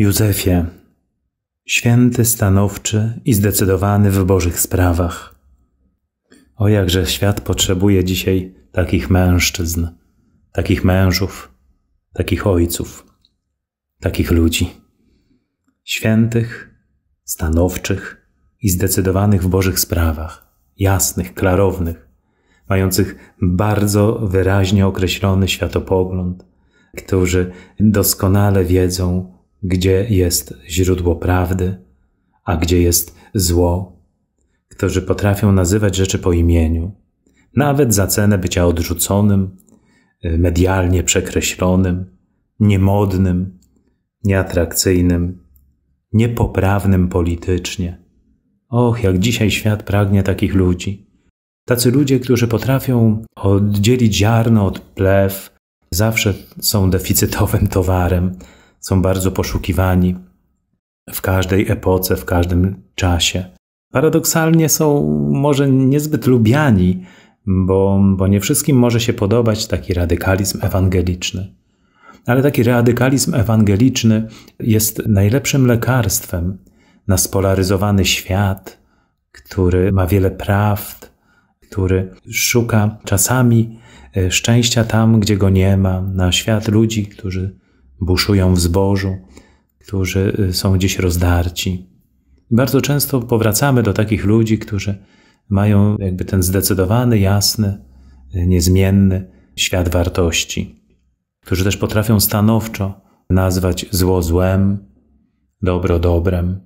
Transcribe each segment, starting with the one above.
Józefie, święty, stanowczy i zdecydowany w Bożych sprawach. O jakże świat potrzebuje dzisiaj takich mężczyzn, takich mężów, takich ojców, takich ludzi. Świętych, stanowczych i zdecydowanych w Bożych sprawach, jasnych, klarownych, mających bardzo wyraźnie określony światopogląd, którzy doskonale wiedzą, gdzie jest źródło prawdy, a gdzie jest zło, którzy potrafią nazywać rzeczy po imieniu, nawet za cenę bycia odrzuconym, medialnie przekreślonym, niemodnym, nieatrakcyjnym, niepoprawnym politycznie. Och, jak dzisiaj świat pragnie takich ludzi. Tacy ludzie, którzy potrafią oddzielić ziarno od plew, zawsze są deficytowym towarem są bardzo poszukiwani w każdej epoce, w każdym czasie. Paradoksalnie są może niezbyt lubiani, bo, bo nie wszystkim może się podobać taki radykalizm ewangeliczny. Ale taki radykalizm ewangeliczny jest najlepszym lekarstwem na spolaryzowany świat, który ma wiele prawd, który szuka czasami e, szczęścia tam, gdzie go nie ma, na świat ludzi, którzy buszują w zbożu, którzy y, są gdzieś rozdarci. Bardzo często powracamy do takich ludzi, którzy mają jakby ten zdecydowany, jasny, y, niezmienny świat wartości, którzy też potrafią stanowczo nazwać zło złem, dobro dobrem,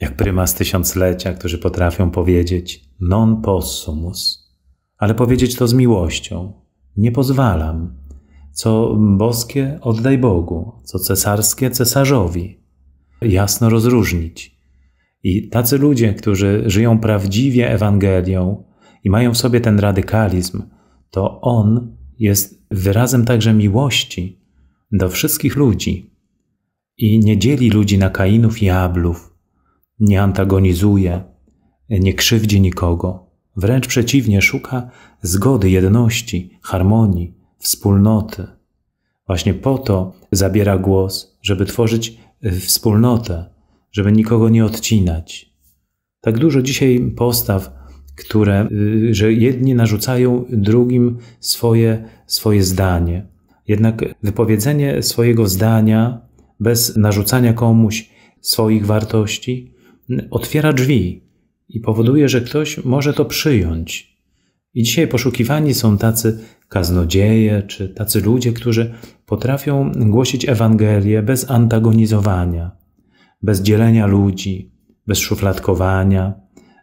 jak prymas tysiąclecia, którzy potrafią powiedzieć non possumus, ale powiedzieć to z miłością. Nie pozwalam, co boskie oddaj Bogu, co cesarskie cesarzowi. Jasno rozróżnić. I tacy ludzie, którzy żyją prawdziwie Ewangelią i mają w sobie ten radykalizm, to on jest wyrazem także miłości do wszystkich ludzi. I nie dzieli ludzi na kainów i ablów, nie antagonizuje, nie krzywdzi nikogo. Wręcz przeciwnie, szuka zgody, jedności, harmonii, wspólnoty. Właśnie po to zabiera głos, żeby tworzyć e, wspólnotę, żeby nikogo nie odcinać. Tak dużo dzisiaj postaw, które, e, że jedni narzucają drugim swoje, swoje zdanie. Jednak wypowiedzenie swojego zdania bez narzucania komuś swoich wartości otwiera drzwi i powoduje, że ktoś może to przyjąć i dzisiaj poszukiwani są tacy kaznodzieje, czy tacy ludzie, którzy potrafią głosić Ewangelię bez antagonizowania, bez dzielenia ludzi, bez szufladkowania,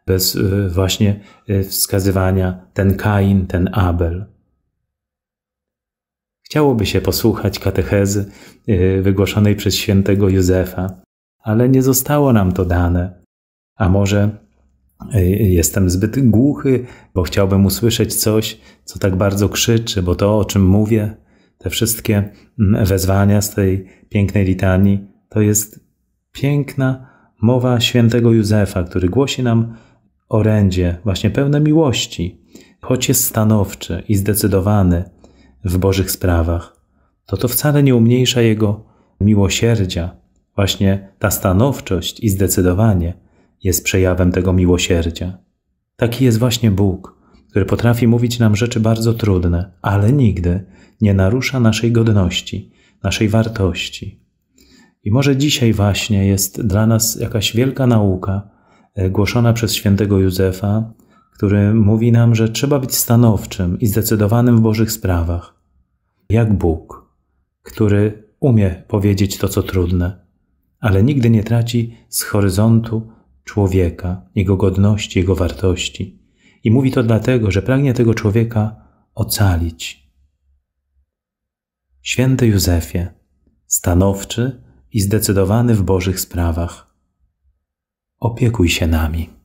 bez y, właśnie y, wskazywania ten Kain, ten Abel. Chciałoby się posłuchać katechezy y, wygłoszonej przez świętego Józefa, ale nie zostało nam to dane. A może E, jestem zbyt głuchy, bo chciałbym usłyszeć coś, co tak bardzo krzyczy, bo to, o czym mówię, te wszystkie mm, wezwania z tej pięknej litanii, to jest piękna mowa świętego Józefa, który głosi nam orędzie właśnie pełne miłości, choć jest stanowczy i zdecydowany w Bożych sprawach, to to wcale nie umniejsza jego miłosierdzia. Właśnie ta stanowczość i zdecydowanie – jest przejawem tego miłosierdzia. Taki jest właśnie Bóg, który potrafi mówić nam rzeczy bardzo trudne, ale nigdy nie narusza naszej godności, naszej wartości. I może dzisiaj właśnie jest dla nas jakaś wielka nauka e, głoszona przez świętego Józefa, który mówi nam, że trzeba być stanowczym i zdecydowanym w Bożych sprawach, jak Bóg, który umie powiedzieć to, co trudne, ale nigdy nie traci z horyzontu człowieka, jego godności, jego wartości. I mówi to dlatego, że pragnie tego człowieka ocalić. Święty Józefie, stanowczy i zdecydowany w Bożych sprawach, opiekuj się nami.